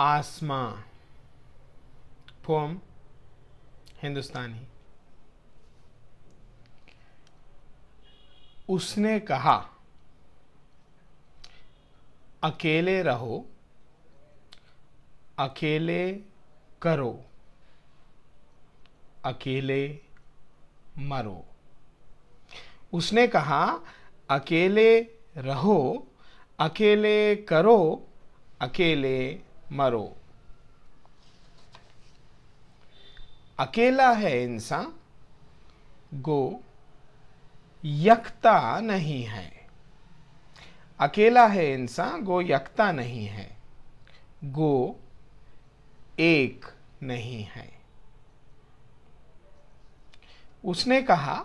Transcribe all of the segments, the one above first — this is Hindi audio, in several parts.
आसमां पोम हिंदुस्तानी उसने कहा अकेले रहो अकेले करो अकेले मरो उसने कहा अकेले रहो अकेले करो अकेले मरो अकेला है इंसान गो यकता नहीं है अकेला है इंसान गो यकता नहीं है गो एक नहीं है उसने कहा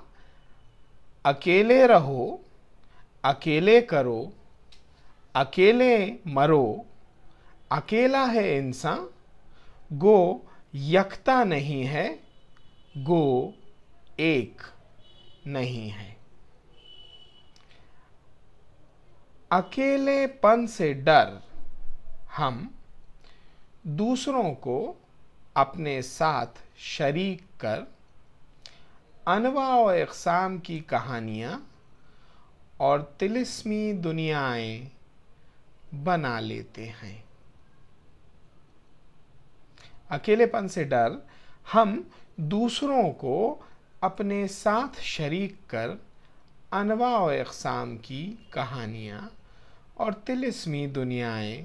अकेले रहो अकेले करो अकेले मरो अकेला है इंसान गो यकता नहीं है गो एक नहीं है अकेलेपन से डर हम दूसरों को अपने साथ शरीक कर अनवा और अकसाम की कहानियाँ और तिलस्मी दुनियाएँ बना लेते हैं अकेलेपन से डर हम दूसरों को अपने साथ शरीक कर अनवा अकसाम की कहानियाँ और तिलस्मी दुनियाएँ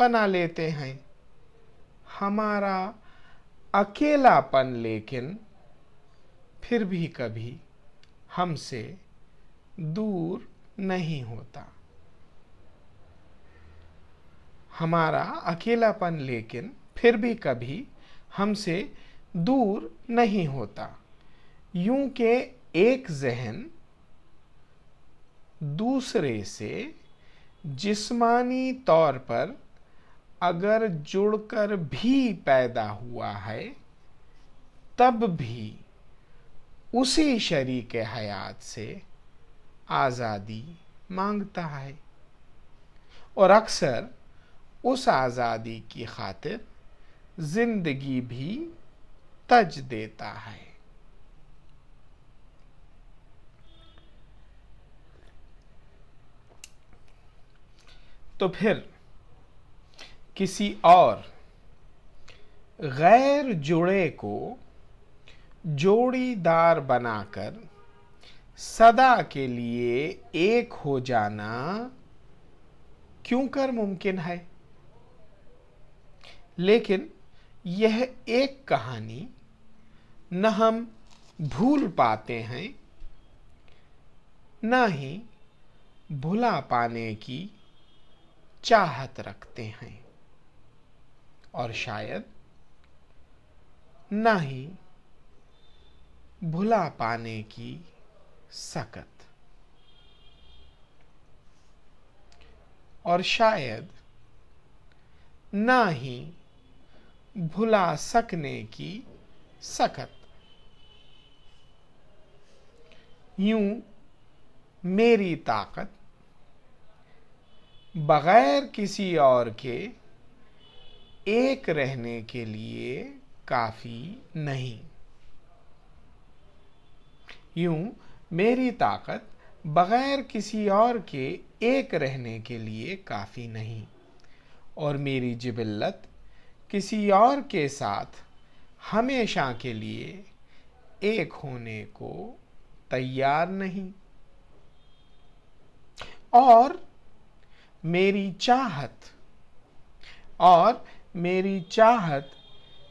बना लेते हैं हमारा अकेलापन लेकिन फिर भी कभी हमसे दूर नहीं होता हमारा अकेलापन लेकिन फिर भी कभी हमसे दूर नहीं होता यूं के एक जहन दूसरे से जिस्मानी तौर पर अगर जुड़कर भी पैदा हुआ है तब भी उसी शरीक हयात से आज़ादी मांगता है और अक्सर उस आज़ादी की खातिर जिंदगी भी तज देता है तो फिर किसी और गैर जुड़े को जोड़ीदार बनाकर सदा के लिए एक हो जाना क्यों कर मुमकिन है लेकिन यह एक कहानी न हम भूल पाते हैं न ही भुला पाने की चाहत रखते हैं और शायद न ही भुला पाने की सकत और शायद ना ही भुला सकने की सखत यूं मेरी ताकत बगैर किसी और के एक रहने के लिए काफ़ी नहीं यूं मेरी ताकत बगैर किसी और के एक रहने के लिए काफ़ी नहीं और मेरी जिबिल्लत किसी और के साथ हमेशा के लिए एक होने को तैयार नहीं और मेरी चाहत और मेरी चाहत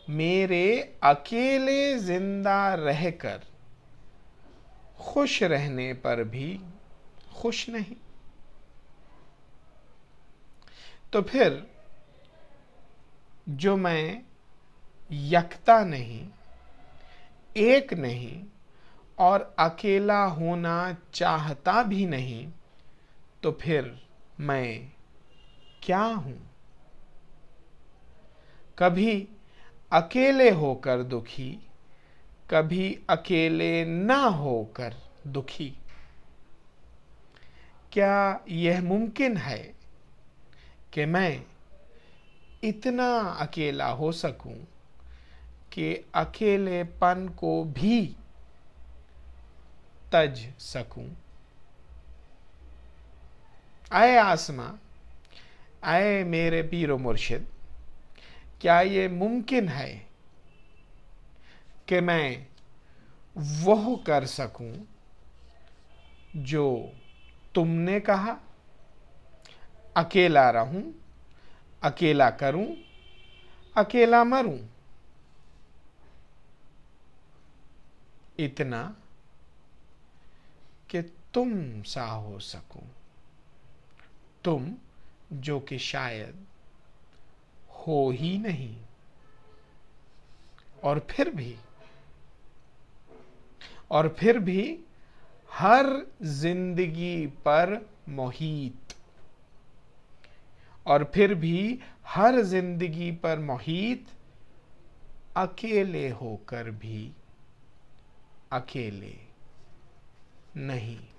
मेरे अकेले जिंदा रहकर खुश रहने पर भी खुश नहीं तो फिर जो मैं यकता नहीं एक नहीं और अकेला होना चाहता भी नहीं तो फिर मैं क्या हूं कभी अकेले होकर दुखी कभी अकेले ना होकर दुखी क्या यह मुमकिन है कि मैं इतना अकेला हो सकूं कि अकेलेपन को भी तज सकूं आए आसमां आए मेरे पीर मुर्शिद क्या ये मुमकिन है कि मैं वह कर सकूं जो तुमने कहा अकेला रहूं अकेला करूं अकेला मरूं इतना कि तुम सा हो सकूं तुम जो कि शायद हो ही नहीं और फिर भी और फिर भी हर जिंदगी पर मोहित और फिर भी हर जिंदगी पर मोहित अकेले होकर भी अकेले नहीं